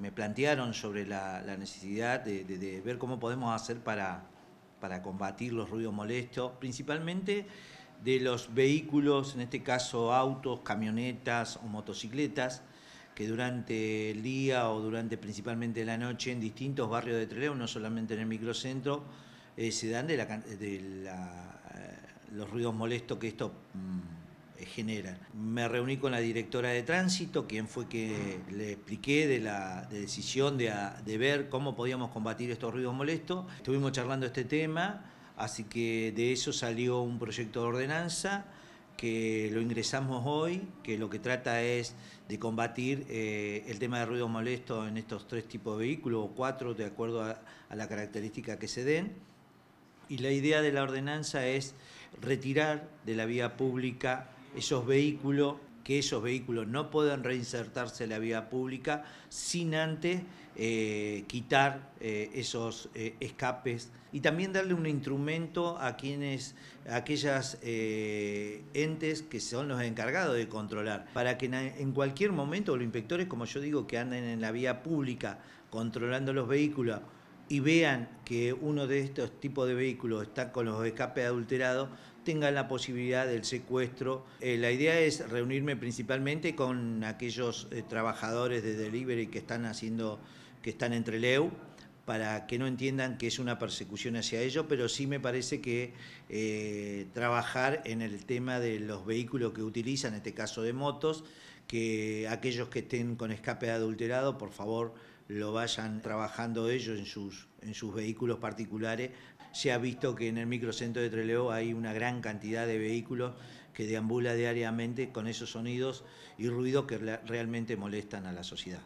Me plantearon sobre la, necesidad de, ver cómo podemos hacer para, para combatir los ruidos molestos, principalmente de los vehículos, en este caso autos, camionetas o motocicletas, que durante el día o durante principalmente la noche en distintos barrios de Trelew, no solamente en el microcentro, eh, se dan de, la, eh, los ruidos molestos que esto... Mm, generan. Me reuní con la directora de tránsito, quien fue que le expliqué de la decisión de, ver cómo podíamos combatir estos ruidos molestos. Estuvimos charlando este tema, así que de eso salió un proyecto de ordenanza que lo ingresamos hoy, que lo que trata es de combatir eh, el tema de ruidos molestos en estos tres tipos de vehículos, o cuatro, de acuerdo a, la característica que se den. Y la idea de la ordenanza es retirar de la vía pública esos vehículos, que esos vehículos no puedan reinsertarse en la vía pública sin antes eh, quitar eh, esos eh, escapes y también darle un instrumento a quienes, a aquellas entes que son los encargados de controlar, para que en cualquier momento los inspectores, como yo digo, que anden en la vía pública controlando los vehículos, y vean que uno de estos tipos de vehículos está con los escapes adulterados, tengan la posibilidad del secuestro. Eh, la idea es reunirme principalmente con aquellos eh, trabajadores de delivery que están haciendo, que están entre Leu para que no entiendan que es una persecución hacia ellos, pero sí me parece que eh, trabajar en el tema de los vehículos que utilizan, en este caso de motos, que aquellos que estén con escape adulterado, por favor, lo vayan trabajando ellos en sus, en sus vehículos particulares. Se ha visto que en el microcentro de Treleo hay una gran cantidad de vehículos que deambula diariamente con esos sonidos y ruidos que realmente molestan a la sociedad.